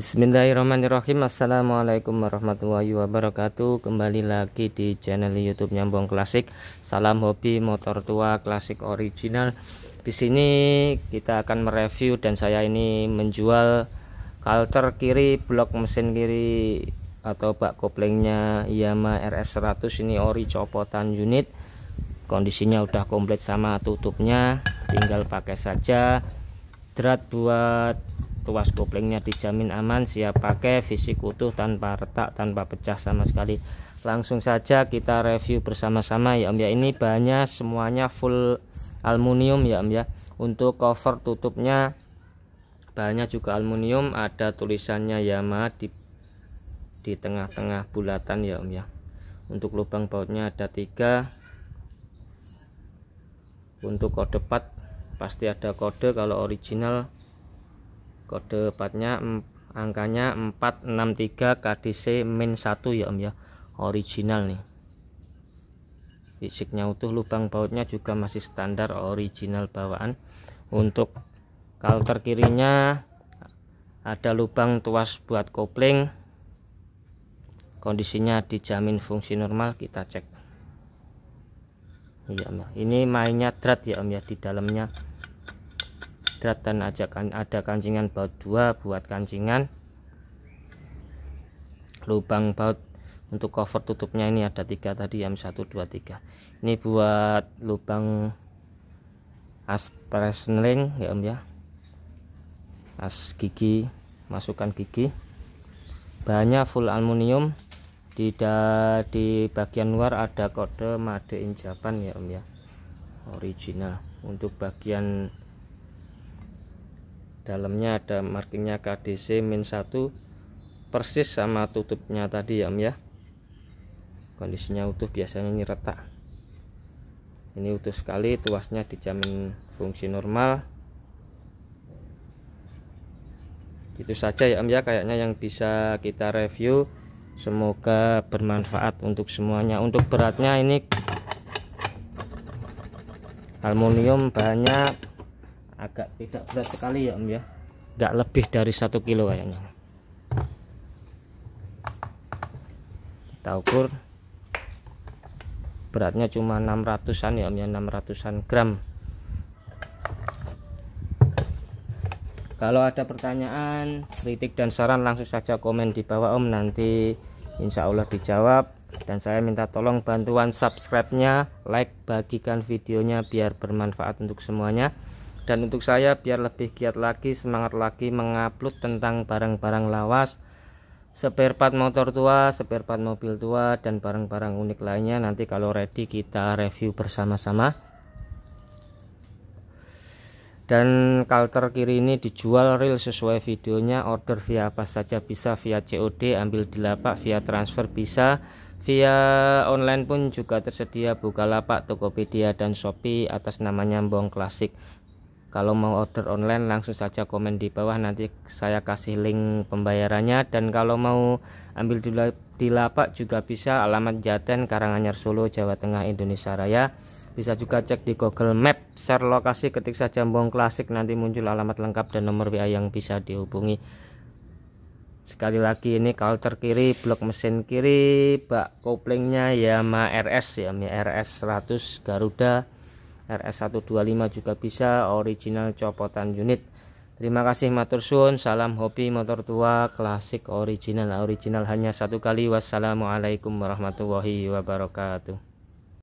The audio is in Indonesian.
Bismillahirrahmanirrahim Assalamualaikum warahmatullahi wabarakatuh Kembali lagi di channel youtube Nyambung Klasik Salam hobi motor tua klasik original Di sini kita akan mereview dan saya ini menjual Kalter kiri blok mesin kiri Atau bak koplingnya Yamaha RS100 ini ori copotan unit Kondisinya udah komplit sama tutupnya Tinggal pakai saja Drat buat tuas koplingnya dijamin aman siap pakai fisik utuh tanpa retak tanpa pecah sama sekali langsung saja kita review bersama-sama ya om ya ini bahannya semuanya full aluminium ya om ya untuk cover tutupnya bahannya juga aluminium ada tulisannya Yamaha di di tengah-tengah bulatan ya om ya untuk lubang bautnya ada tiga untuk kode part pasti ada kode kalau original kode partnya angkanya 463 KDC min 1 ya Om ya original nih fisiknya utuh lubang bautnya juga masih standar original bawaan untuk kalter kirinya ada lubang tuas buat kopling kondisinya dijamin fungsi normal kita cek iya, ya, om. ini mainnya drat ya om ya di dalamnya hidrat dan ajakan ada kancingan baut dua buat kancingan lubang baut untuk cover tutupnya ini ada tiga tadi yang satu dua tiga ini buat lubang aspres link ya om ya as gigi masukkan gigi banyak full aluminium tidak di bagian luar ada kode made in Japan ya om ya original untuk bagian dalamnya ada markingnya KDC min 1 persis sama tutupnya tadi ya Om ya kondisinya utuh biasanya ini retak ini utuh sekali tuasnya dijamin fungsi normal itu saja ya Om ya kayaknya yang bisa kita review semoga bermanfaat untuk semuanya untuk beratnya ini aluminium banyak agak tidak berat sekali ya om ya nggak lebih dari satu kilo kayaknya kita ukur beratnya cuma 600an ya om ya 600an gram kalau ada pertanyaan kritik dan saran langsung saja komen di bawah om nanti insya Allah dijawab dan saya minta tolong bantuan subscribe-nya like bagikan videonya biar bermanfaat untuk semuanya dan untuk saya biar lebih giat lagi semangat lagi mengupload tentang barang-barang lawas spare part motor tua spare part mobil tua dan barang-barang unik lainnya nanti kalau ready kita review bersama-sama dan kalter kiri ini dijual real sesuai videonya order via apa saja bisa via COD ambil di lapak via transfer bisa via online pun juga tersedia buka lapak Tokopedia dan Shopee atas namanya Bong Klasik kalau mau order online langsung saja komen di bawah nanti saya kasih link pembayarannya dan kalau mau ambil di lapak juga bisa alamat Jaten Karanganyar Solo Jawa Tengah Indonesia Raya bisa juga cek di Google Map share lokasi ketik saja Bong Klasik nanti muncul alamat lengkap dan nomor WA yang bisa dihubungi sekali lagi ini counter kiri blok mesin kiri bak koplingnya Yamaha RS ya RS 100 Garuda RS125 juga bisa original copotan unit Terima kasih matur salam hobi motor tua klasik original original hanya satu kali. Wassalamualaikum warahmatullahi wabarakatuh.